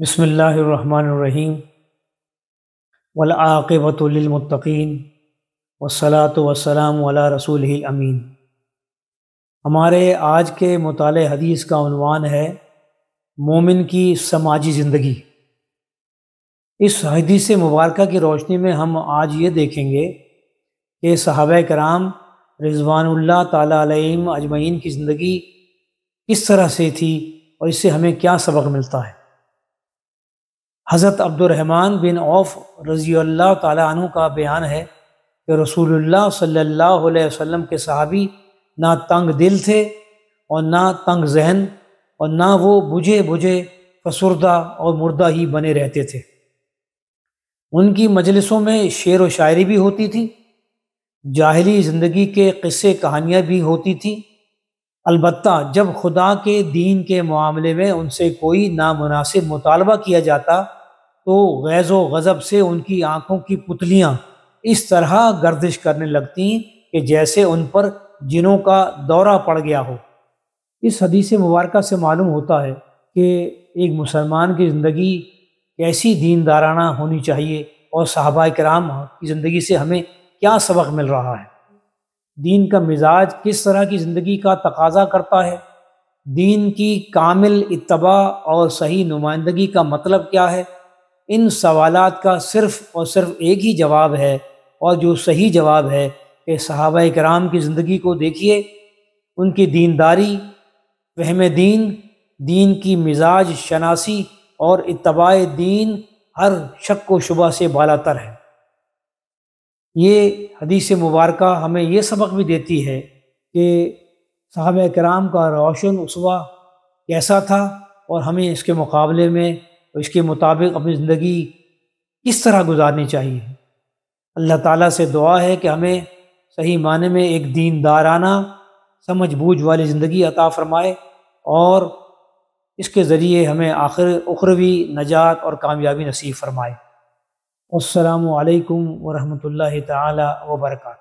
बसमीम वलाक़बतमतकीन वसलात वसलाम वाला रसूल अमीन हमारे आज के मताल हदीस का उनवान है मोमिन की समाजी ज़िंदगी इस हदीस मुबारक की रोशनी में हम आज ये देखेंगे कि सहाब कराम रिजवानुल्ला तलाम अजमैन की ज़िंदगी किस तरह से थी और इससे हमें क्या सबक मिलता है हज़रत अब्दुलरहमान बिन औफ रज़ी अल्लाह तु का बयान है कि रसूलुल्लाह सल्लल्लाहु अलैहि वसल्लम के सहाबी ना तंग दिल थे और ना तंग जहन और ना वो बुझे बुझे फसुरदा और मुर्दा ही बने रहते थे उनकी मजलिसों में शेर व शायरी भी होती थी जाहली ज़िंदगी के किस्से कहानियाँ भी होती थी अलबत् जब खुदा के दीन के मामले में उनसे कोई नामनासिब मुतालबा किया जाता तो गैज़ गज़ब से उनकी आँखों की पुतलियाँ इस तरह गर्दिश करने लगती कि जैसे उन पर जिनों का दौरा पड़ गया हो इस हदीस मुबारक से मालूम होता है कि एक मुसलमान की ज़िंदगी कैसी दीनदाराना होनी चाहिए और साहबा कराम की ज़िंदगी से हमें क्या सबक मिल रहा है दीन का मिजाज किस तरह की ज़िंदगी का तकाजा करता है दीन की कामिल इतबा और सही नुमाइंदगी का मतलब क्या है इन सवालात का सिर्फ़ और सिर्फ एक ही जवाब है और जो सही जवाब है कि सहाबा कराम की ज़िंदगी को देखिए उनकी दीनदारी वहम दीन दीन की मिजाज शनासी और इतबा दीन हर शक व शुबा से बाला तर है ये हदीस मुबारक हमें ये सबक भी देती है कि साहब कराम का रोशन उसवा कैसा था और हमें इसके मुकाबले में इसके मुताबिक अपनी ज़िंदगी किस तरह गुजारनी चाहिए अल्लाह ताला से दुआ है कि हमें सही माने में एक दीनदाराना समझ बूझ वाली ज़िंदगी अता फरमाए और इसके ज़रिए हमें आखिर उखरवी नजात और कामयाबी नसीब फरमाए असलकम वरहमल वर्का